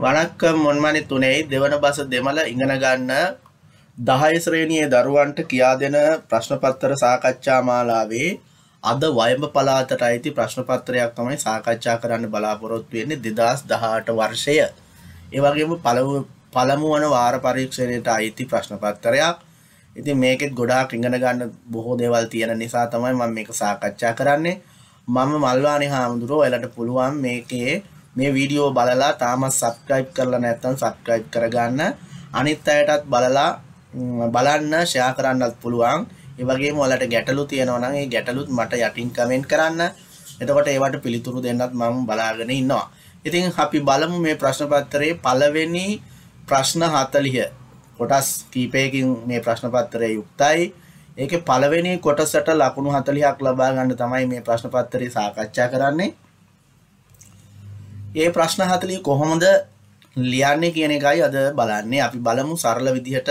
වණක්කම් මොන්මනි තුනේ දෙවන බස දෙමළ ඉගෙන ගන්න 10 ශ්‍රේණියේ දරුවන්ට කියා දෙන ප්‍රශ්න පත්‍ර සාකච්ඡා මාලාවේ අද වයඹ පළාතට අයිති ප්‍රශ්න පත්‍රයක් තමයි සාකච්ඡා කරන්න බලාපොරොත්තු වෙන්නේ 2018 වර්ෂය. ඒ වගේම පළමු පළමු වන වාර පරීක්ෂණයට අයිති ප්‍රශ්න පත්‍රයක්. ඉතින් මේකෙත් ගොඩාක් ඉගෙන ගන්න බොහෝ දේවල් තියෙන නිසා තමයි මම මේක සාකච්ඡා කරන්නේ. මම මල්වානි හාමුදුරුවෝ ඔයාලට පුළුවන් මේකේ මේ වීඩියෝ බලලා තාමත් subscribe කරලා නැත්නම් subscribe කරගන්න අනිත් අයටත් බලලා බලන්න share කරන්නත් පුළුවන් ඒ වගේම ඔයාලට ගැටලු තියෙනවා නම් ඒ ගැටලුත් මට යටින් comment කරන්න එතකොට ඒවට පිළිතුරු දෙන්නත් මම බලාගෙන ඉන්නවා ඉතින් අපි බලමු මේ ප්‍රශ්න පත්‍රයේ පළවෙනි ප්‍රශ්න 40 කොටස් කීපයකින් මේ ප්‍රශ්න පත්‍රය යුක්තයි ඒකේ පළවෙනි කොටසට ලකුණු 40ක් ලබා ගන්න තමයි මේ ප්‍රශ්න පත්‍රය සාකච්ඡා කරන්නේ ඒ ප්‍රශ්න හතලිය කොහොමද ලියන්නේ කියන එකයි අද බලන්නේ අපි බලමු සරල විදිහට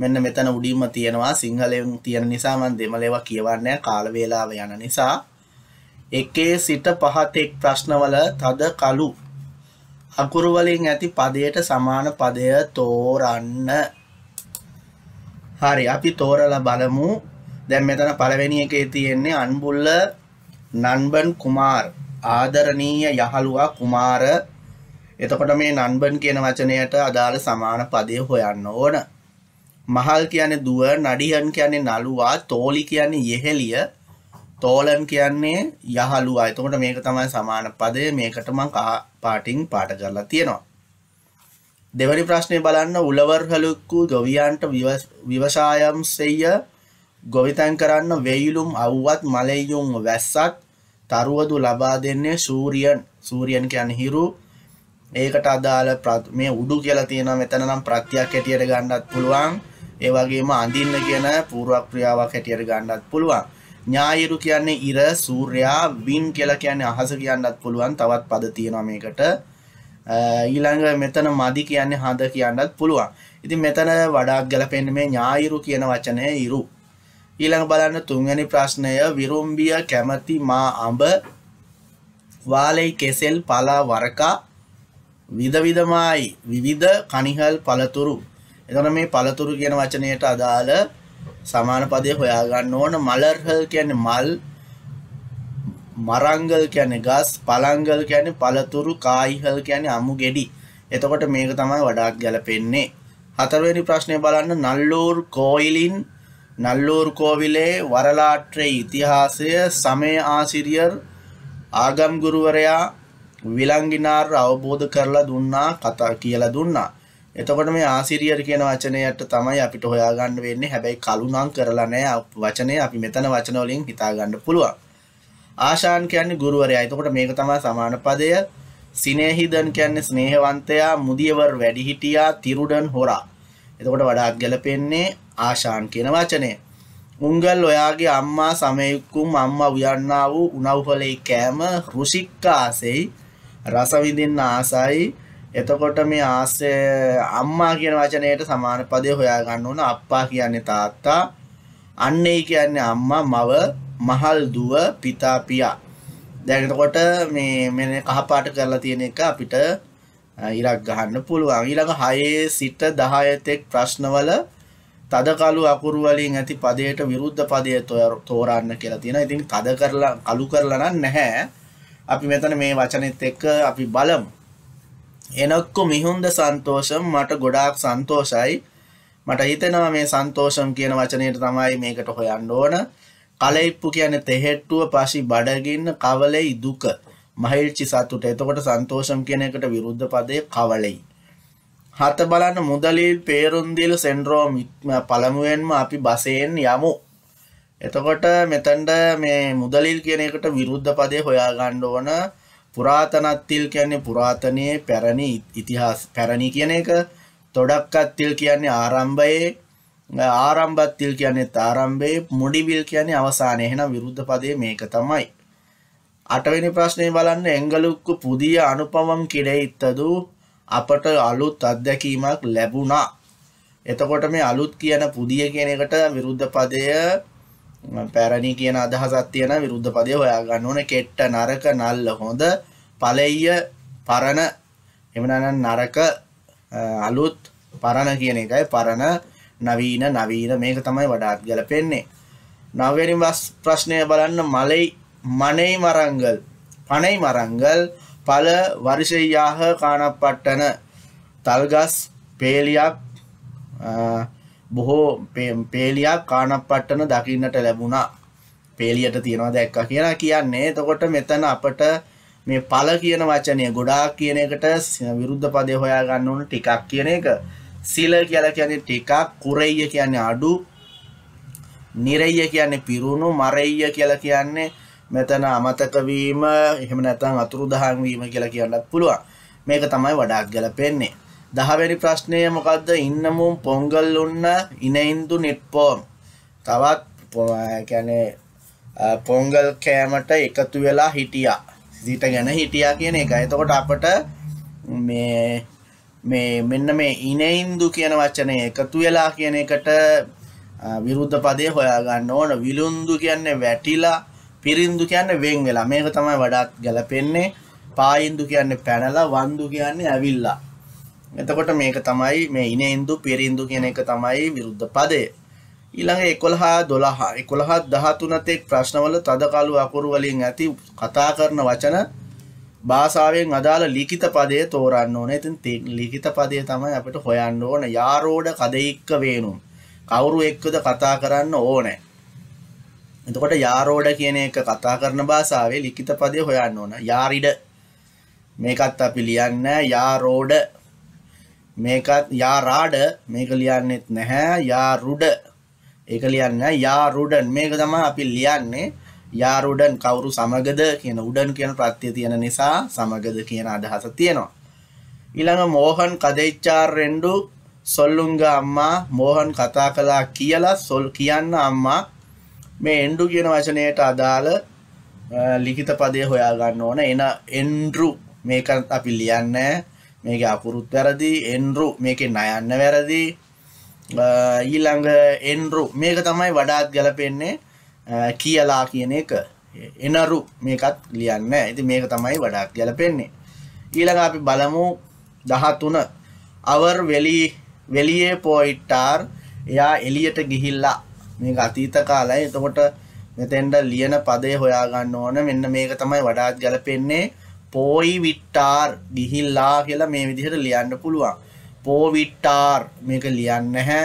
මෙන්න මෙතන උඩින්ම තියෙනවා සිංහලෙන් තියෙන නිසා මම දෙමළේවා කියවන්නේ කාල වේලාව යන නිසා එකේ සිට පහත එක් ප්‍රශ්නවල තද කළු අකුරු වලින් ඇති පදයට සමාන පදය තෝරන්න හරි අපි තෝරලා බලමු දැන් මෙතන පළවෙනි එකේ තියෙන්නේ අන්බුල්ල නන්බන් කුමාර් ආදරණීය යහළුවා කුමාර එතකොට මේ නන්බන් කියන වචනයට අදාළ සමාන පදය හොයන්න ඕන. මහල් කියන්නේ දුව, නඩියන් කියන්නේ නළුවා, තෝලි කියන්නේ යෙහෙලිය, තෝලන් කියන්නේ යහළුවා. එතකොට මේක තමයි සමාන පදය. මේකට මම පාටින් පාට කරලා තියෙනවා. දෙවැනි ප්‍රශ්නේ බලන්න උලවර්හලුක්කු ගොවියන්ට විවසායම් සෙය ගොවිතැන් කරන්න වෙයිලුම් අවුවත් මලෙයියුම් වැස්සත් තරුවදු ලබා දෙන්නේ සූරියන් සූරියන් කියන හිරු ඒකට අදාළ මේ උඩු කියලා තියෙනවා මෙතන නම් ප්‍රත්‍යක් හැටියට ගන්නත් පුළුවන් ඒ වගේම අඳින්න කියන පූර්වක් ක්‍රියාවක් හැටියට ගන්නත් පුළුවන් ඥායිරු කියන්නේ ඉර සූර්යා වින් කියලා කියන්නේ අහස කියන්නත් පුළුවන් තවත් පද තියෙනවා මේකට ඊළඟ මෙතන මදි කියන්නේ හඳ කියන්නත් පුළුවන් ඉතින් මෙතන වඩාත් ගැලපෙන්නේ මේ ඥායිරු කියන වචනේ ඉරු ඊළඟ බලන්න තුන්වැනි ප්‍රශ්නය විරුම්බිය කැමති මා අඹ වාලේ කෙසෙල් පලා වරකා විදවිදමයි විවිධ කණිහල් පළතුරු එතකොට මේ පළතුරු කියන වචනයට අදාළ සමාන පදේ හොයාගන්න ඕන මලර්හල් කියන්නේ මල් මරංගල් කියන්නේ ගස් පළංගල් කියන්නේ පළතුරු කායිහල් කියන්නේ අමු ගෙඩි එතකොට මේක තමයි වඩාත් ගැලපෙන්නේ හතරවෙනි ප්‍රශ්නය බලන්න නල්ලූර් කෝයිලින් නල්ලූර් කෝවිලේ වරලාට්‍රේ ඉතිහාසය සමය ආසිරියර් ආගම් ගුරුවරයා විලංගිනාර් අවබෝධ කරලා දුන්නා කතා කියලා දුන්නා. එතකොට මේ ආසිරියර් කියන වචනයට තමයි අපිට හොයාගන්න වෙන්නේ. හැබැයි කලුණම් කරලා නැහැ වචනේ අපි මෙතන වචන වලින් හිතාගන්න පුළුවන්. ආශාන් කියන්නේ ගුරුවරයා. එතකොට මේක තමයි සමාන පදය. සිනේහිදන් කියන්නේ ස්නේහවන්තයා, මුදියවර් වැඩිහිටියා, තිරුඩන් හොරා. එතකොට වඩාත් ගැලපෙන්නේ ආශාන් කියන වචනය. උංගල් ඔයාගේ අම්මා සමයෙක්කුම් අම්මා උයන්නා වූ උනව්හලේ කෑම රුසික්කාසෙයි රසවිඳින්න ආසයි. එතකොට මේ ආසය අම්මා කියන වචනයට සමාන පදේ හොයාගන්න ඕන අප්පා කියන්නේ තාත්තා අන්නයි කියන්නේ අම්මා මව මහල් දුව පිතා පියා. දැන් එතකොට මේ මෙන්න කහපාට කරලා තියෙන එක අපිට ඉරක් ගහන්න පුළුවන් ඊළඟ හයේ සිට දහයතෙක් ප්‍රශ්නවල තදකලු අකුරු වලින් ඇති පදයට විරුද්ධ පදය තෝරන්න කියලා තියෙනවා. ඉතින් තද කරලා කලු කරලා නැහැ. අපි මෙතන මේ වචනෙත් එක්ක අපි බලමු. එනක්කු මිහුන්ද සන්තෝෂම් මට ගොඩාක් සන්තෝෂයි. මට හිතෙනවා මේ සන්තෝෂම් කියන වචනයට තමයි මේකට හොයන්න ඕන. කලෙයිප්පු කියන්නේ තෙහෙට්ටුව පසි බඩගින්න කවලෙයි දුක. මහිල්චි සතුට. එතකොට සන්තෝෂම් කියන එකට විරුද්ධ පදේ කවලෙයි. හත බලන්න මුදලිල් පේරුන්දිල් සෙන්ඩ්‍රෝම් පළමුවෙන්ම අපි බසයෙන් යමු. එතකොට මෙතැන්ට මේ මුදලිල් කියන එකට විරුද්ධ පදේ හොයාගන්න ඕන පුරාතනත්තිල් කියන්නේ පුරාතනයේ පැරණි ඉතිහාස පැරණි කියන එක තොඩක්කත්තිල් කියන්නේ ආරම්භයේ ආරම්භත්තිල් කියන්නේ ආරම්භයේ මුඩිවිල් කියන්නේ අවසානය. එහෙනම් විරුද්ධ පදේ මේක තමයි. අටවෙනි ප්‍රශ්නය බලන්න එංගලුක්කු පුදිය අනුපමම් කෙරෙහිත්තදු අපට අලුත් අත්දැකීමක් ලැබුණා. එතකොට මේ අලුත් කියන පුදිය කියන එකට විරුද්ධ පදය පැරණි කියන අදහසක් තියෙන විරුද්ධ පදය හොයාගන්න ඕනේ. කෙට්ට නරක නල්ල හොඳ පළෙය පරණ එහෙම නරක අලුත් පරණ කියන එකයි පරණ නවීන නවීන මේක තමයි වඩාත් ගැලපෙන්නේ. නවවෙනි ප්‍රශ්නය බලන්න මලෙයි மனை மரங்கள் பனை மரங்கள் பல வரிசையாக காணப்பட்டன தல்காஸ் பேலியா බොහෝ පේලියක් කාණපට්ටන දකින්නට ලැබුණා පේලියට තියෙනවා දැක්ක කියලා කියන්නේ එතකොට මෙතන අපට මේ පල කියන වචනය ගොඩාක් කියන එකට විරුද්ධ පදේ හොයා ගන්න ඕන ටිකක් කියන එක සිල කියලා කියන්නේ ටිකක් කුරෙය්‍ය කියන්නේ අඩු නිරෙය්‍ය කියන්නේ පිරුණු මරෙය්‍ය කියලා කියන්නේ මෙතන අමතක වීම එහෙම නැත්නම් අතුරුදහන් වීම කියලා කියන්නත් පුළුවන්. මේක තමයි වඩාත් ගැලපෙන්නේ. දහවැනි ප්‍රශ්නය මොකද්ද? ඉන්නමුම් පොංගල් උන්න ඉනෙන්දු නෙට්පෝම්. තවත් කියන්නේ පොංගල් කෑමට එකතු වෙලා හිටියා. සිට ගැන හිටියා කියන එක. එතකොට අපට මේ මේ මෙන්න මේ ඉනෙන්දු කියන වචනේ එකතු වෙලා කියන එකට විරුද්ධ පදේ හොයාගන්න ඕන. විලුන්දු කියන්නේ වැටිලා පිරින්දු කියන්නේ වෙන් වෙලා. මේක තමයි වඩාත් ගැලපෙන්නේ. පායින්දු කියන්නේ පැනලා, වන්දු කියන්නේ ඇවිල්ලා. එතකොට මේක තමයි මේ ඉනේන්දු පිරින්දු කියන එක තමයි විරුද්ධ පදය. ඊළඟ 11 12 11 13 තේ ප්‍රශ්නවල තදකලු අකුරු වලින් ඇති කතා කරන වචන භාෂාවෙන් අදාළ ලිඛිත පදය තෝරන්න ඕනේ. ඉතින් ලිඛිත පදය තමයි අපිට හොයන්න ඕනේ. යාරෝඩ කදෙයික්ක වේනු. කවුරු එක්කද කතා කරන්න ඕනේ. එතකොට යාරෝඩ කියන එක කතා කරන භාෂාවේ ලිඛිත පදය හොයන්න ඕන. යාරිඩ මේකත් අපි ලියන්න යාරෝඩ මේකත් යාරාඩ මේක ලියන්නෙත් නැහැ යාරුඩ ඒක ලියන්න යාරුඩන් මේක තමයි අපි ලියන්නේ යාරුඩන් කවුරු සමගද කියන උඩන් කියන ප්‍රත්‍යය තියෙන නිසා සමගද කියන අදහස තියෙනවා. ඊළඟ මෝහන් කදෙච්චාරෙන්ඩු සොල්ලුංග අම්මා මෝහන් කතා කළා කියලා සොල් කියන්න අම්මා මේ එන්ඩු කියන වචනයට අදාළ ලිඛිත පදය හොයාගන්න ඕන එන එන්ඩරු මේක අපි ලියන්න මේක අකුරුත් වැරදි එන්රු මේකේ නයන්න වැරදි ඊළඟ එන්රු මේක තමයි වඩාත් ගැලපෙන්නේ කියලා කියන එක එනරු මේකත් ලියන්න ඇති මේක තමයි වඩාත් ගැලපෙන්නේ ඊළඟ අපි බලමු දහතුන අවර් වෙලි වෙලියේ පොයිට්ටාර් එයා එලියට ගිහිල්ලා මේක අතීත කාලයි එතකොට මෙතෙන්ට ලියන පදේ හොයාගන්න ඕන මෙන්න මේක තමයි වඩාත් ගැලපෙන්නේ පෝයි විට්ටාර් ගිහිල්ලා කියලා මේ විදිහට ලියන්න පුළුවන් පෝවිට්ටාර් මේක ලියන්න නැහැ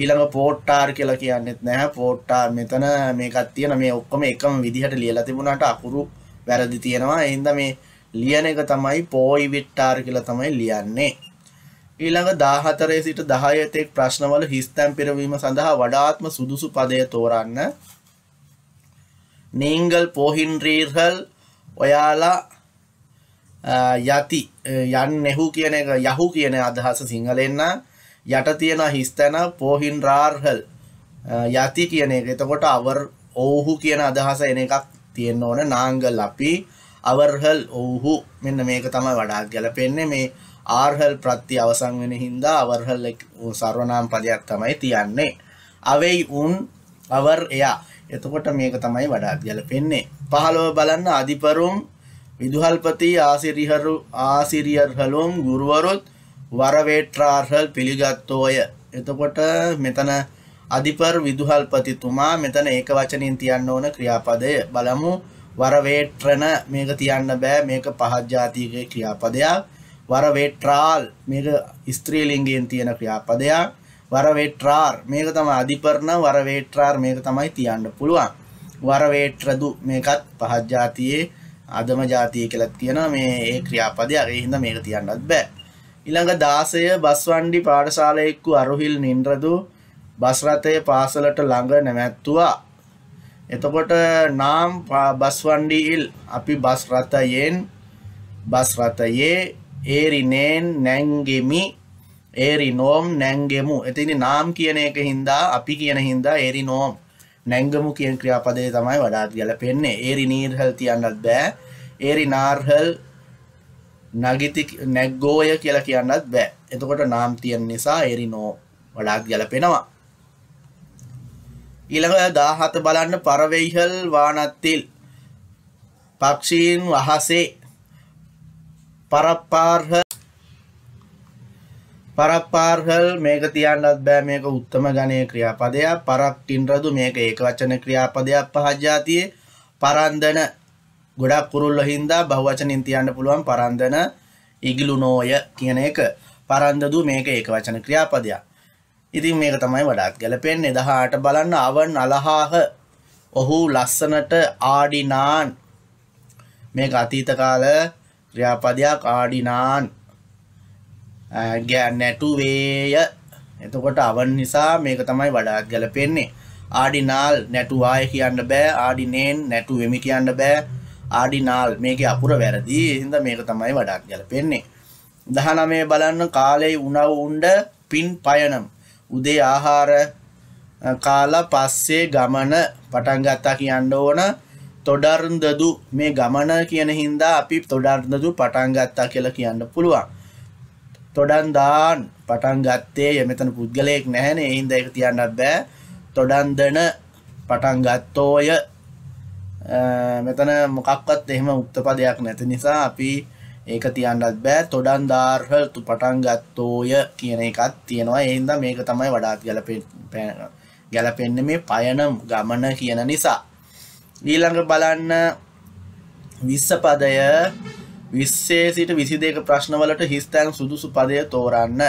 ඊළඟ පෝට්ටාර් කියලා කියන්නෙත් නැහැ පෝට්ටාර් මෙතන මේකත් තියෙන මේ ඔක්කොම එකම විදිහට ලියලා තිබුණාට අකුරු වැරදි තියෙනවා එහෙනම් මේ ලියන එක තමයි පෝයි විට්ටාර් කියලා තමයි ලියන්නේ ඊළඟ 14 සිට 10 තෙක් ප්‍රශ්නවල හිස්තැන් පිරවීම සඳහා වඩාත්ම සුදුසු පදය තෝරන්න. නීංගල් පොහින්රීර්හල් ඔයාලා යති යන්නෙහු කියන එක යහු කියන අදහස සිංහලෙන්න යට තියෙන හිස්තැන පොහින්රාර්හල් යති කියන එක එතකොට අවර් ඔවුහු කියන අදහස එන එකක් තියෙන්න ඕන නාංගල් අපි අවර්හල් ඔවුහු මෙන්න මේක තමයි වඩාත් ගැලපෙන්නේ මේ ආර්හල් ප්‍රත්ති අවසන් වෙන හින්දා අවර්හල් සර්වනාම පදයක් තමයි තියන්නේ අවේයි උන් අවර් එයා එතකොට මේක තමයි වඩාත් ගැලපෙන්නේ පහළව බලන්න අධිපරුම් විදුහල්පති ආසිරිහරු ආසිරියර්හලුම් ගුරුවරුත් වරවේට්‍රාර්හල් පිළිගත්තෝය එතකොට මෙතන අධිපර් විදුහල්පතිතුමා මෙතන ඒක වචනින් තියන්න ඕන ක්‍රියාපදය බලමු වරවේට්‍රන මේක තියන්න බෑ මේක පහත් ජාතිකයේ ක්‍රියාපදයක් වරවෙට්‍රාල් මේක ස්ත්‍රීලිංගයෙන් තියෙන ක්‍රියාපදයක් වරවෙට්‍රාර් මේක තමයි අධිපරණ වරවෙට්‍රාර් මේක තමයි තියන්න පුළුවන් වරවේට්‍රදු මේකත් පහත් ජාතියේ අදම ජාතිය කියලා කියනවා මේ ඒ ක්‍රියාපදයක් ඒ හින්දා මේක තියන්නත් බෑ ඊළඟ 16 බස්වණ්ඩි පාඩශාලා එක්ක අරුහිල් නින්රදු බස් රථයේ පාසලට ළඟ නැමැත්තුවා එතකොට නාම් බස්වණ්ඩි ඉල් අපි බස් රථයෙන් බස් රථයේ ඒරිනේන් නැංගෙමි ඒරිනෝම් නැංගෙමු එතිනි නාම් කියන එක හින්දා අපි කියන හින්දා ඒරිනෝම් නැංගමු කියන ක්‍රියාපදය තමයි වඩාත් ගැලපෙන්නේ ඒරි නීර්හල් තියන්නත් බෑ ඒරි නාර්හල් නගිති නැග්ගෝය කියලා කියන්නත් බෑ එතකොට නාම් තියෙන නිසා ඒරිනෝ වඩාත් ගැලපෙනවා ඊළඟ දාහත බලන්න පරවෙයිහල් වානත්තිල් පක්ෂීන් වහසේ පරප්පාර්හ පරප්පාර්හල් මේක තියන්නත් බෑ මේක උත්තම ගණයේ ක්‍රියාපදයක් පරක් ටින්රදු මේක ඒකවචන ක්‍රියාපදයක් පහත් જાතියේ පරන්දන ගොඩක් කුරුල්ල හින්දා බහුවචනින් තියන්න පුළුවන් පරන්දන ඉගිලුනෝය කියන එක පරන්දදු මේක ඒකවචන ක්‍රියාපදයක් ඉතින් මේක තමයි වඩාත් ගැලපෙන්නේ 18 බලන්න අවන් අලහාහ ඔහු ලස්සනට ආඩිනාන් මේක අතීත කාලේ ක්‍රියාපදයක් ආඩිනාන් නැටුවේය එතකොට අවන් නිසා මේක තමයි වඩාත් ගැලපෙන්නේ ආඩිනාල් නැටුවාය කියන්න බෑ ආඩිනේන් නැටු වෙමි කියන්න බෑ ආඩිනාල් මේක අපුර වැරදි හිද මේක තමයි වඩාත් ගැලපෙන්නේ දහනමේ බලන්න කාලෙයි උනව උන්ඩ පින් පයනම් උදේ ආහාර කාලා පස්සේ ගමන පටන්ගත්තා කියන්න ඕන තොඩර්දදු මේ ගමන කියන හින්දා අපි තොඩර්දදු පටන් ගත්තා කියලා කියන්න පුළුවන්. තොඩන් දාන් පටන් ගත්තේ යමෙතන පුද්ගලයෙක් නැහැනේ ඒ හින්දා ඒක තියන්නත් බෑ. තොඩන් දන පටන් ගත්තෝය මෙතන මොකක්වත් එහෙම උක්තපදයක් නැති නිසා අපි ඒක තියන්නත් බෑ තොඩන් දාර්හ තු පටන් ගත්තෝය කියන එකත් තියෙනවා එහින්ද මේක තමයි වඩාත් ගැලපෙන් ගැලපෙන්නේ මේ පයනම් ගමන කියන නිසා ඊළඟ බලන්න විශ්සපදය විස්සේ සිට විසිදේක ප්‍රශ්නවලට හිස්තැන් සුදුසු පදය තෝරන්න.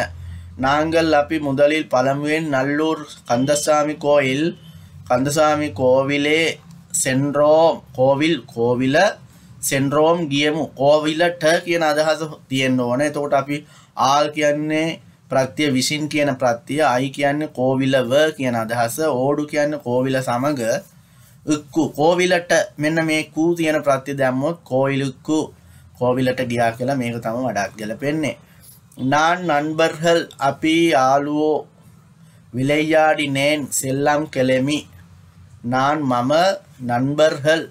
නාංගල් අපි මුදලිල් පළමුුවෙන් නල්ලූර් කන්දසාමි කෝයිල් කන්දසාමි කෝවිලේ සෙන්රෝම් කෝවිල් කෝවිල සෙන්රෝම් ගියමු කෝවිලට කියන අදහස තියෙන් ඕන එතකොට අපි ආල් කියන්නේ ප්‍රත්‍ය විසින් කියන ප්‍රත්තිය අයි කියන්න කෝවිලව කියන අදහස ඕඩු කියන්න කෝවිල සමඟ උක්කු කෝවිලට මෙන්න මේ කූ තියෙන ප්‍රත්‍ය දැම්මොත් කෝයිලුක්කු කෝවිලට ගියා කියලා මේක තම වඩාත් ගැලපෙන්නේ නාන් නන්බර්හල් අපි යාළුවෝ විලෙයාඩි නේන් සෙල්ලම් කෙලෙමි නාන් මම නන්බර්හල්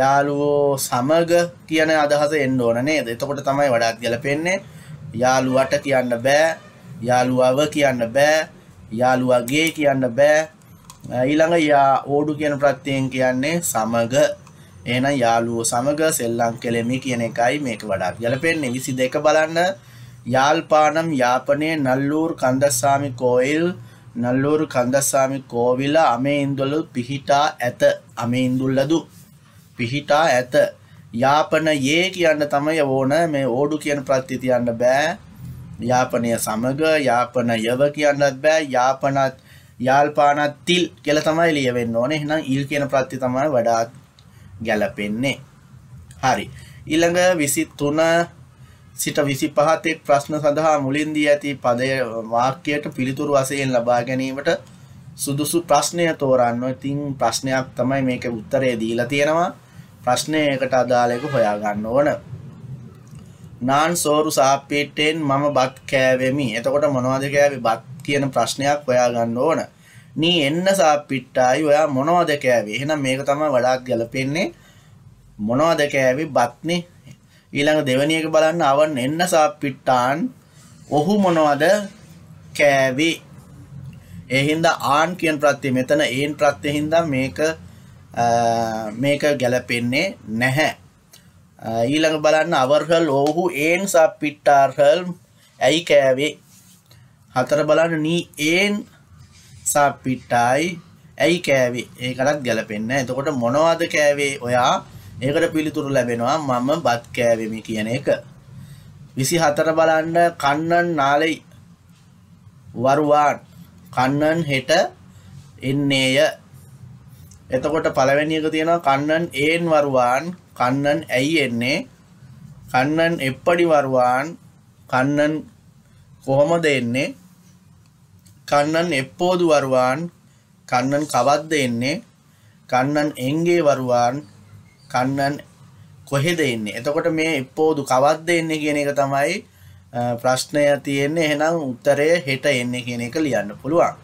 යාළුවෝ සමග කියන අදහස එන්න ඕන නේද? එතකොට තමයි වඩාත් ගැලපෙන්නේ. යාළුවට කියන්න බෑ. යාළුවව කියන්න බෑ. යාළුවගේ කියන්න බෑ. ඊළඟ යා ඕඩු කියන ප්‍රත්‍යයෙන් කියන්නේ සමග එහෙනම් යාළුවෝ සමග සෙල්ලම් කෙලෙමි කියන එකයි මේක වඩා ගැලපෙන්නේ 22 බලන්න යාල්පානම් යාපනයේ නල්ලූර් කන්දස්සාමි කෝයිල් නල්ලූරු කන්දස්සාමි කෝවිල අමේන්දුල පිහිටා ඇත අමේන්දුල්ලදු පිහිටා ඇත යාපන ඒ කියන්න තමයි ඕන මේ ඕඩු කියන ප්‍රත්‍ය තියන්න බෑ යාපනය සමග යාපන යව කියන්නත් බෑ යාපනත් යාල්පානත් තිල් කියල තමයි ලියවෙන්න ඕන එහෙනම් ඉල් කියන ප්‍රත්ති තමයි වඩාත් ගැලපෙන්නේ හරි ඊළඟ විසි තුන සිට විසි පහතෙක් ප්‍රශ්න සඳහා මුලින්දී ඇති පදය වාක්‍යයට පිළිතුරු වසයෙන් ලබා ගැනීමට සුදුසු ප්‍රශ්නය තෝරන්න ඉතින් ප්‍රශ්නයක් තමයි මේක උත්තරේ දීලා තියෙනවා ප්‍රශ්නයකට අදාළෙක හොයාගන්න ඕන නාන් සෝරු සාපේටෙන් මම බත් කෑවෙමි එතකොට මොනවද කෑවේ බත් කියන ප්‍රශ්නයක් ඔයා ගන්න ඕන. නී එන්න සාපිට්ටායි ඔයා මොනවද කෑවේ. එහෙනම් මේක තමයි වඩාත් ගැලපෙන්නේ. මොනවද කෑවේ බත්නේ. ඊළඟ දෙවෙනි එක බලන්න අවන් එන්න සාපිට්ටාන් ඔහු මොනවද කෑවේ. ඒ හින්දා ආන් කියන ප්‍රත්‍යය මෙතන ඒන් ප්‍රත්‍යය හින්දා මේක මේක ගැලපෙන්නේ නැහැ. ඊළඟ බලන්න අවර්හල් ඔහු ඒන් සාපිට්ටාර්හල් ඇයි කෑවේ හතර බලන්න නී ඒන් සප්පිට්ටයි ඇයි කෑවේ ඒකටත් ගැලපෙන්න එතකොට මොනවාද කෑවේ ඔයා ඒකට පිළිතුරු ලැබෙනවා මම බත් කෑවෙමි කියන එක විසි හතර බලන්න කන්නන් නාලෙයි වරුවාන් කන්නන් හෙට එන්නේය එතකොට පළවැනික තියෙනවා කන්නන් ඒන් වරුවාන් කන්නන් ඇයි එන්නේ කන්නන් එප්පඩි වරුවාන් කන්නන් කොහොමද එන්නේ කන්නන් එප්පෝදු වරුවාන් කන්නන් කවද්ද එන්නේ කන්නන් එංගේ වරුවාන් කන්නන් කොහෙද එන්නේ එතකොට මේ එප්පෝදු කවද්ද එන්නේ කියන එක තමයි ප්‍රශ්නය තියෙන්නේ එහෙනම් උත්තරය හෙට එන්නේ කියන එක ලියන්න පුළුවන්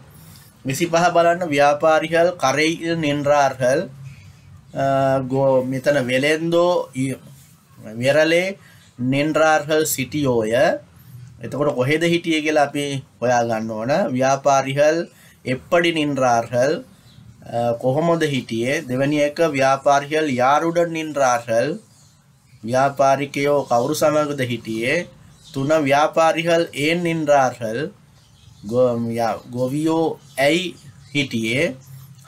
විසිපහ බලන්න ව්‍යාපාරිහල් කරෙයි නින්රාර්හල් ගෝ මෙතන වෙලෙන්දෝ වෙරලේ නින්රාර්හල් සිටියෝය එතකොට කොහෙද හිටියේ කියලා අපි හොයා ගන්න ඕන. ව්‍යාපාරිහල්, එප්පඩි නින්රාර්හල් කොහොමද හිටියේ? දෙවැනි එක ව්‍යාපාරිහල් යාරුඩ නින්රාර්හල් ව්‍යාපාරිකයෝ කවුරු සමගද හිටියේ? තුන ව්‍යාපාරිහල් ඒන් නින්රාර්හල් ගොවියෝ ඇයි හිටියේ?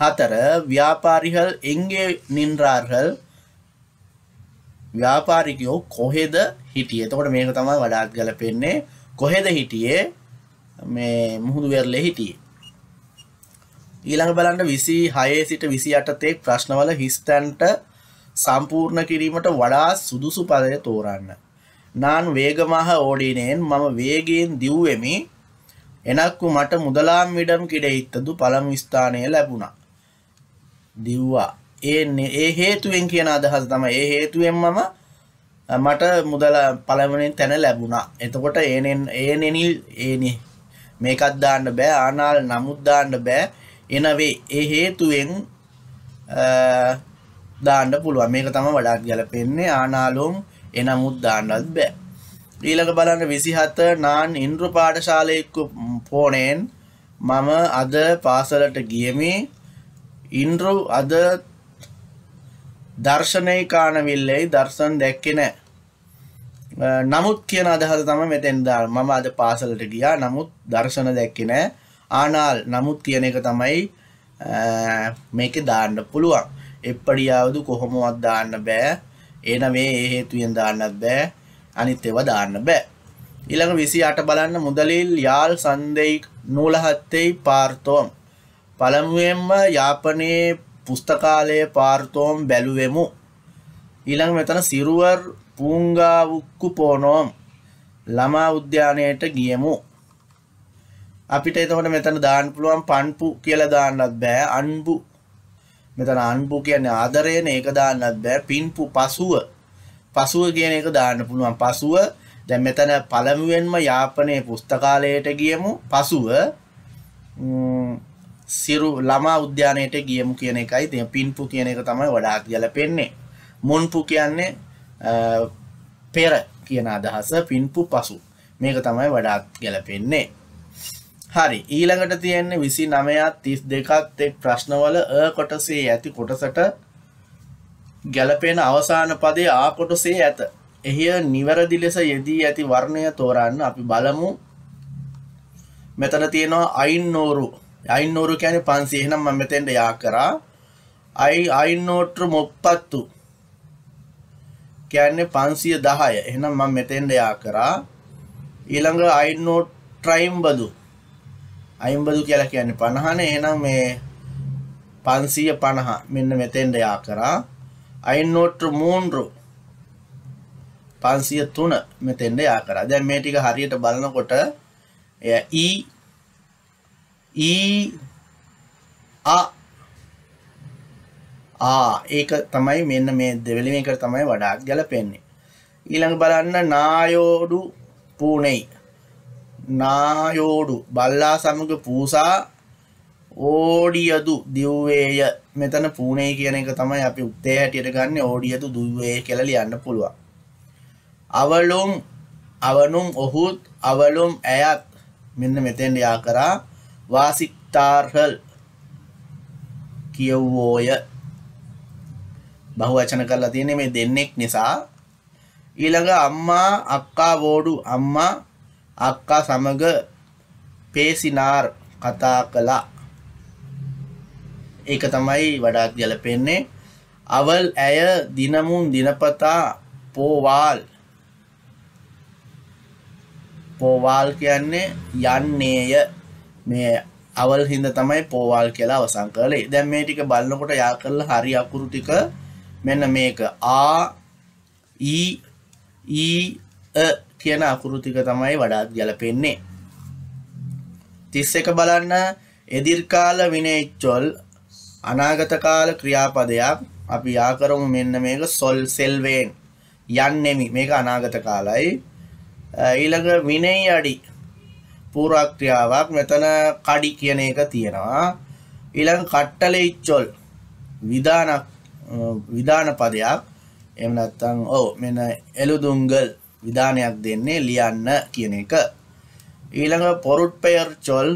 හතර ව්‍යාපාරිහල් එන්ගේ නින්රාර්හල් ව්‍යාපාරිකයෝ කොහෙද හිටියේ. එතකොට මේක තමයි වඩාත් ගලපෙන්නේ. කොහෙද හිටියේ මේ මුහුදු වෙරළේ හිටියේ ඊළඟ බලන්න 26 සිට 28 තේ ප්‍රශ්නවල හිස්තන්ට සම්පූර්ණ කිරීමට වඩා සුදුසු පදය තෝරන්න. නාන් වේගමහ ඕඩිනේන් මම වේගයෙන් දිව්වෙමි. එනක්කු මට මුදලාම් මිඩම් කිඩෙහිත්තදු පළමු ස්ථානය ලැබුණා. දිව්වා. ඒ ඒ හේතුවෙන් කියන අදහස තමයි ඒ හේතුවෙන් මම මට මුදල පළමනින් තැන ලැබුණා එතකොට ඒනෙන් ඒනෙනිල් ඒනි මේකත් දාන්න බෑ ආනාල් නමුත් දාන්න බෑ එනවේ ඒ හේතුවෙන් දාන්න පුළුව මේක තම වඩාත් ගැලපෙන්නේ ආනාලුම් එනමුත් දාන්නත් බෑ ඊළඟ බලන්න විසිහත නාන් ඉන්ද්‍ර පාටශාලයෙක්කු පෝනෙන් මම අද පාසලට ගියමි ඉන්ද්‍රු අද දර්ශනය කාණවිල්ලෙයි දර්ශන් දැක්කෙ නෑ. නමුත් කියන අදහස තම මෙතෙන් දා මම අද පාසලට ගියා නමුත් දර්ශන දැක්කෙ නෑ ආනාල් නමුත් කියන එක තමයි මේක දාන්න පුළුවන්. එප්පඩියාවදු කොහොමවත් දාන්න බෑ ඒන මේ ඒ හේතුවෙන් දාන්නත් බෑ අනිත් ඒවා දාන්න බෑ ඊළඟ 28 බලන්න මුදලිල් යාල් සන්දේයි නූලහත්තේයි පාර්තෝම් පළමුවෙන්ම යාපනයේ පුස්තකාලයේ පාර්තෝම් බැලුවෙමු. ඊළඟ මෙතන සිරුවර් පූංගාවුක්කු පෝනෝම් ළමා උද්‍යානයට ගියමු. අපිට එතකොට මෙතන දාන්න පුළුවන් පන්පු කියලා දාන්නත් බෑ අන්බු මෙතන අන්බු කියන්නේ ආදරයනේ ඒක දාන්නත් බෑ පින්පු පසුව පසුව කියන එක දාන්න පුළුවන් පසුව දැන් මෙතන පළමුවෙන්ම යාපනයේ පුස්තකාලයට ගියමු පසුව සිරු ළමා උද්‍යානයට ගියමු කියන එකයි තිය පින්පු කියන එක තමයි වඩාත් ගැලපෙන්නේ මුන්පු කියන්නේ පෙර කියන අදහස පින්පු පසු මේක තමයි වඩාත් ගැලපෙන්නේ හරි ඊළඟට තියෙන්නේ විසි නමයත් තිස් දෙකත් එක් ප්‍රශ්නවල අ කොටසේ ඇති කොටසට ගැලපෙන අවසාන පදේ ආ කොටසේ ඇත එහි නිවැරදි ලෙස යෙදී ඇති වර්ණය තෝරන්න අපි බලමු මෙතන තියෙනවා අයින් නෝරු ಐನೂರು ಕ್ಯಾನಿ ಪಾನ್ಸಿ ನಮ್ಮ ಮೆತೆಂಡೆ ಯಾಕರ ಐ ಐನೂಟ್ರು ಮುಪ್ಪತ್ತು කියන්නේ පන්සිය දහය එහෙනම් මම මෙතෙන්ට යා කරා ඊළඟ අයිනෝ ට්‍රයිම්බදු අයිම්බදු කියලා කියන්නේ පණහන එහෙනම් මේ පන්සිය පණහ මෙන්න මෙතෙන්ට යා කරා අයිනෝට්‍ර මූන්රු පන්සිය තුන මෙතෙන්ට යා කරා දැන් මේ ටික හරියට බලනකොට ඊ ઈ ආ ආ ඒක තමයි මෙන්න මේ දෙවැනි මේක තමයි වඩාත් ගැලපෙන්නේ. ඊළඟ බලන්න නායෝඩු පූනෙයි. නායෝඩු බල්ලා සමග පූසා ඕඩියදු දිව්වේය. මෙතන පූනේ කියන එක තමයි අපි උත්තේ හැටියට ගන්න ඕඩියදු දිව්වේය කියලා ලියන්න පුළුවන්. අවලොම් අවනුම් ඔහුත් අවලොම් ඇයත් මෙන්න මෙතෙන් යා කරා වාසික්තාර්හල් කියව්වෝය බහුවචන කරලා තියෙන මේ දෙන්නෙක් නිසා ඊළඟ අම්මා අක්කා වෝඩු අම්මා අක්කා සමග පේසිනාර් කතා කළා ඒක තමයි වඩාත් ගැලපෙන්නේ අවල් ඇය දිනමුන් දිනපතා පෝවාල් පෝවාල් කියන්නේ යන්නේය මේ අවල් හින්ද තමයි පෝවාල් කියලා අවසං කළේ දැන් මේ ටික බලනකොට යා කරලා හරි අකුරු ටික මෙන්න මේක ආ ඊ ඊ කියන අකුරු ටික තමයි වඩාත් ගැලපෙන්නේ 31 බලන්න එදිර්කාල විනේච්චොල් අනාගත කාල ක්‍රියාපදයක් අපි යා කරමු මෙන්න මේක සොල් සෙල්වෙන් යන්නෙමි මේක අනාගත කාලයි ඊළඟ විනේයඩි පුරක්‍රියාවක් මෙතන කඩි කියන එක තියෙනවා ඊළඟ කට්ටලේ ඉච්චොල් විධාන විධාන පදයක් එහෙම නැත්නම් ඔව් මෙන්න එළුදුංගල් විධානයක් දෙන්නේ ලියන්න කියන එක ඊළඟ පොරුට්පෙයර් චොල්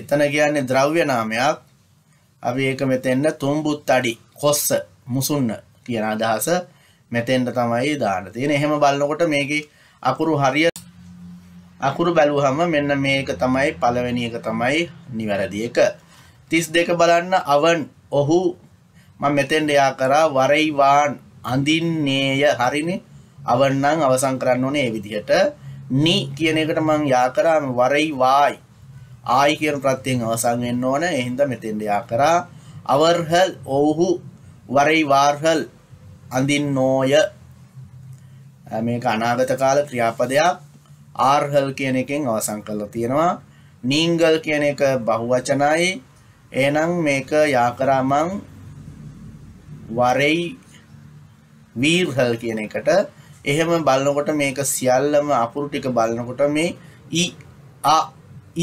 එතන කියන්නේ ද්‍රව්‍ය නාමයක් අපි ඒක මෙතෙන්න තුම්බුත් අඩි කොස්ස මුසුන්න කියන අදහස මෙතෙන්ට තමයි දාන්න තියෙන. එහෙම බලනකොට මේකේ අකුරු හරිය අකුරු බැලුවහම මෙන්න මේක තමයි පළවෙනි එක තමයි නිවැරදි එක 32 බලන්න අවන් ඔහු මම මෙතෙන්ට යා කරා වරයිවාන් අඳින්නේය හරිනේ අවන් නම් අවසන් කරන්න ඕනේ මේ විදිහට නි කියන එකට මම යා කරා වරයිවායි ආයි කියන ප්‍රත්‍යයෙන් අවසන් වෙන්න ඕන ඒ හින්දා මෙතෙන්ට යා කරා අවර්හල් ඔහු වරයිවාර්හල් අඳින්නෝය මේක අනාගත කාල ක්‍රියාපදයක් ආර්හල් කියන එකෙන් අවසන් කරලා තියෙනවා. නීංගල් කියන එක බහුවචනයි. එහෙනම් මේක යාකරාමං වරෙයි වීර්හල් කියන එකට එහෙම බලනකොට මේක සියල්ලම අකුරු ටික බලනකොට මේ ඊ ආ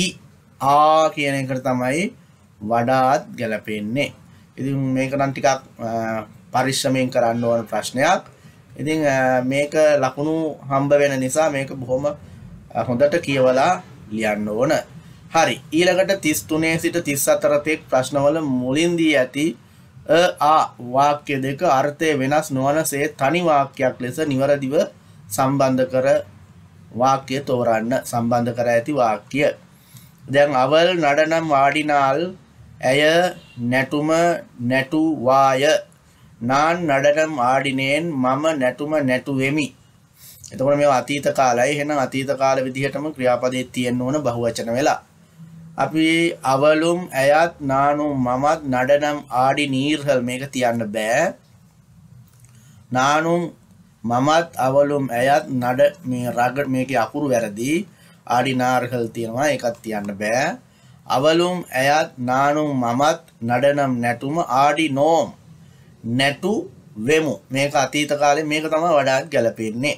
ඊ ආ කියන එකට තමයි වඩාත් ගැලපෙන්නේ. ඉතින් මේක නම් ටිකක් පරිශ්‍රමයෙන් කරන්න ඕන ප්‍රශ්නයක්. ඉතින් මේක ලකුණු හම්බ වෙන නිසා මේක බොහොම හොඳට කියවලා ලියන්න ඕන හරි ඊළඟට තිස් තුනේ සිට තිස් අතරතෙක් ප්‍රශ්නවල මුලින්දී ඇති ආ වාක්‍ය දෙක අර්ථය වෙනස් නොවනසේ තනි වාක්‍යයක් ලෙස නිවරදිව සම්බන්ධ කර වාක්‍ය තෝරන්න සම්බන්ධ කර ඇති වාක්‍ය. දැන් අවල් නඩනම් වාඩිනාල් ඇය නැටුම නැටුවාය නාන් නඩනම් ආඩිනයෙන් මම නැටුම නැටුවෙමි එතකොට මේවා අතීත කාලයි එහෙනම් අතීත කාල විදිහටම ක්‍රියාපදේ තියෙන්න ඕන බහුවචන වෙලා. අපි අවලුම් ඇයත් නානුම් මමත් නඩනම් ආඩි නීර්හල් මේක තියන්න බෑ. නානුම් මමත් අවලුම් ඇයත් නඩ මේ රග මේකේ අකුරු වැරදි. ආඩි නාර්හල් තියෙනවා ඒකත් තියන්න බෑ. අවලුම් ඇයත් නානුම් මමත් නඩනම් නැටුම ආඩි නෝම් නැටු වෙමු මේක අතීත කාලේ මේක තමයි වඩාත් ගැලපෙන්නේ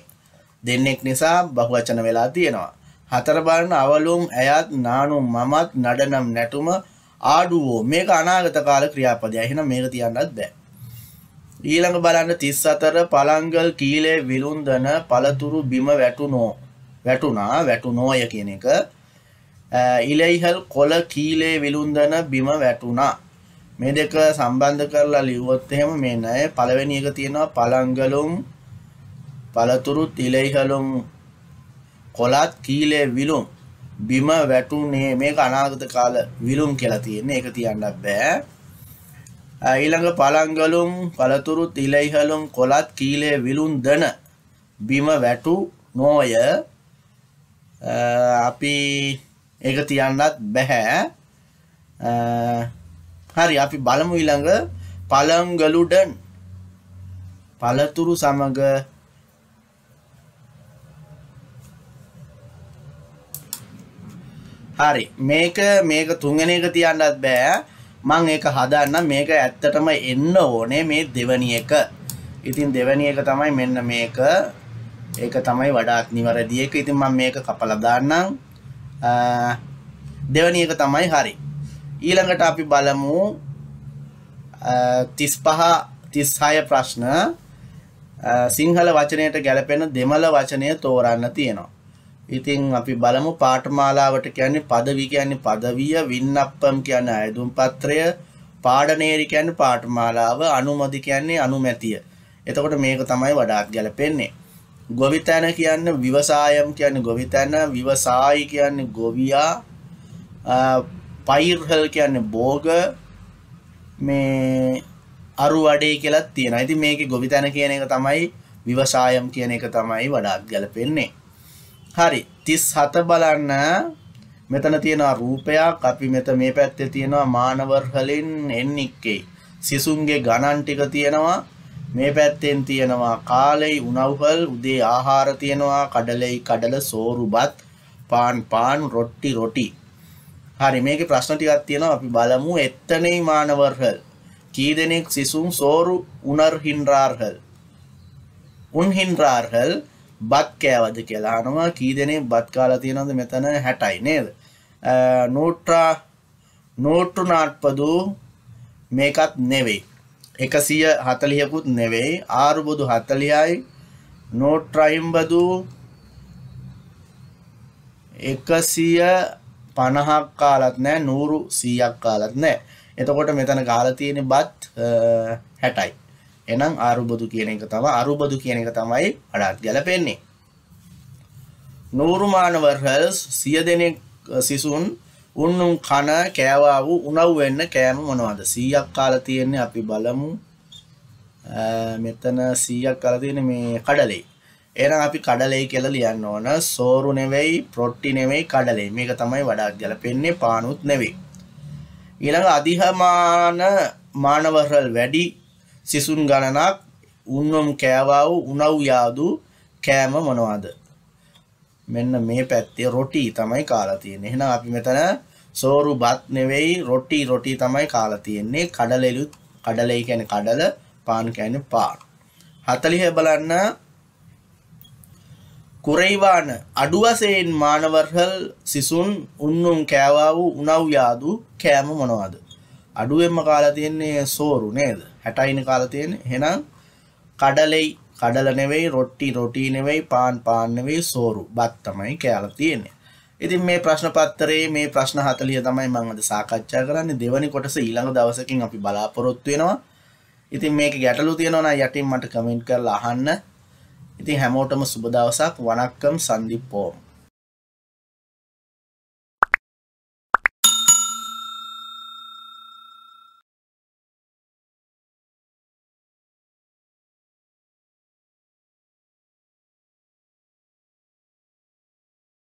දෙන්නෙක් නිසා බහුවචන වෙලා තියෙනවා. හතර බලන අවලුම් ඇයත් නානුම් මමත් නඩනම් නැටුම ආඩුවෝ මේක අනාගත කාල ක්‍රියාපදය. එහෙනම් මේක තියන්නත් බෑ. ඊළඟ බලන්න 34 පළංගල් කීලේ විලුන්දන පළතුරු බිම වැටුනෝ වැටුණා වැටුනෝය කියන එක ඉලයිහල් කොළ කීලේ විලුන්දන බිම වැටුණා මේ දෙක සම්බන්ධ කරලා ලිව්වොත් එහෙම මේ නෑ පළවෙනි එක තියෙනවා පළංගලුම් පළතුරුත් ඉලයිහලුම් කොලත් කීලේ විලුම් බිම වැටුනේ මේක අනාගත කාල විලුම් කියලා තියෙන්නේ ඒක තියන්න බෑ ඊළඟ පළංගලුම් පළතුරුත් ඉලයිහලුම් කොලත් කීලේ විලුම් දන බිම වැටු නොය අපි ඒක තියන්නත් බැහැ හරි අපි බලමු ඊළඟ පළංගලුඩන් පළතුරු සමග හරි මේක මේක තුන්ගෙන එක තියන්නත් බෑ මං ඒක හදන්න මේක ඇත්තටම එන්න ඕනේ මේ දෙවනි එක ඉතින් දෙවැනි එක තමයි මෙන්න මේක ඒක තමයි වඩාත් නිවැරදි එක ඉතින් මම මේක කපලා දාන්නම් දෙවැනි එක තමයි හරි ඊළඟට අපි බලමු 35 36 ප්‍රශ්න සිංහල වචනයට ගැලපෙන දෙමළ වචනය තෝරන්න තියෙනවා ඉතින් අපි බලමු පාඨමාලාවට කියන්නේ පදවි කියන්නේ පදවිය වින්නප්පම් කියන්නේ අයදුම් පත්‍රය පාඩනේරි කියන්නේ පාඨමාලාව අනුමැති කියන්නේ අනුමැතිය. එතකොට මේක තමයි වඩාත් ගැලපෙන්නේ. ගොවිතැන කියන්නේ විවසායම් කියන්නේ ගොවිතැන විවසායි කියන්නේ ගොවියා පයිර්හල් කියන්නේ බෝග මේ අරු වඩේ කියලත් තියෙනවා. ඉතින් මේකේ ගොවිතැන කියන එක තමයි විවසායම් කියන එක තමයි වඩාත් ගැලපෙන්නේ. හරි 37 බලන්න මෙතන තියෙනවා රූපයක් අපි මෙත මේ පැත්තේ තියෙනවා මානවර්හලෙන් n එකේ සිසුන්ගේ ගණන් ටික තියෙනවා මේ පැත්තෙන් තියෙනවා කාලෙයි උණව්හල් උදේ ආහාර තියෙනවා කඩලෙයි කඩල සෝරුබත් පාන් පාන් රොට්ටි රොටි හරි මේකේ ප්‍රශ්න ටිකක් තියෙනවා අපි බලමු එත්තනේ මානවර්හල් කී දෙනෙක් සිසුන් සෝරු උනර්හින්රාර්හල් උන්හින්රාර්හල් බත් කෑවද කියලා අනවා කී දෙනේ බත් කාලා තියෙනවද මෙතන 60යි නේද නෝට්‍රා නෝට්‍රනාට්පදු මේකත් නෙවෙයි එකසිය හතලියකුත් නෙවෙයි ආරුබුදු හතලියයි නෝට්‍රයිම්බදු එකසිය පණහක් කාලත් නෑ නූරු සීයක් කාලත් නෑ එතකොට මෙතන කාල තියෙන බත් හැටයි එනම් අරුබදු කියන එක තම අරුබදු කියන එක තමයි වඩාත් ගැලපෙන්නේ. නෝරුමානවර්හල් සිය දෙනෙක් සිසුන් උන්නුම් කන කෑවා වූ උනව් වෙන්න කෑම මොනවද? 100ක් කාලා තියෙන්නේ අපි බලමු. මෙතන 100ක් කාලා තියෙන්නේ මේ කඩලේ. එහෙනම් අපි කඩලේ කියලා ලියන්න ඕන. සෝරු නෙවෙයි, ප්‍රොටි නෙවෙයි කඩලේ. මේක තමයි වඩාත් ගැලපෙන්නේ පානුත් නෙවෙයි. ඊළඟ අධිහමාන මානවර්හල් වැඩි සිසුන් ගණනක් උන්වම් කෑවා වූ උණව් යාදු කෑම මොනවාද මෙන්න මේ පැත්තේ රොටි තමයි කාලා තියෙන්නේ එහෙනම් අපි මෙතන සෝරු බත් නෙවෙයි රොටි රොටි තමයි කාලා තියෙන්නේ කඩලෙලුත් කඩලයි කියන්නේ කඩල පාන් කියන්නේ පාන් 40 බලන්න කුරේවාන අඩු වශයෙන් මානවර්හල් සිසුන් උන්නුම් කෑවා වූ උණව් යාදු කෑම මොනවද අඩුවෙන්ම කාලා තියෙන්නේ සෝරු නේද හැටයින කාල තියෙන හෙනම් කඩලෙයි කඩල නෙවෙයි රොට්ටි රොටී නෙවෙයි පාන් පාන් නෙවෙයි සෝරු බත් තමයි කෑලා තියෙන්නේ. ඉතින් මේ ප්‍රශ්න පත්‍රයේ මේ ප්‍රශ්න 40 තමයි මම අද සාකච්ඡා කරන්නේ දෙවැනි කොටස ඊළඟ දවසකින් අපි බලාපොරොත්තු වෙනවා. ඉතින් මේක ගැටලු තියෙනවා නම් යටින් මට කමෙන්ට් කරලා අහන්න. ඉතින් හැමෝටම සුබ දවසක් වණක්කම් සන්දීප් ඕම්.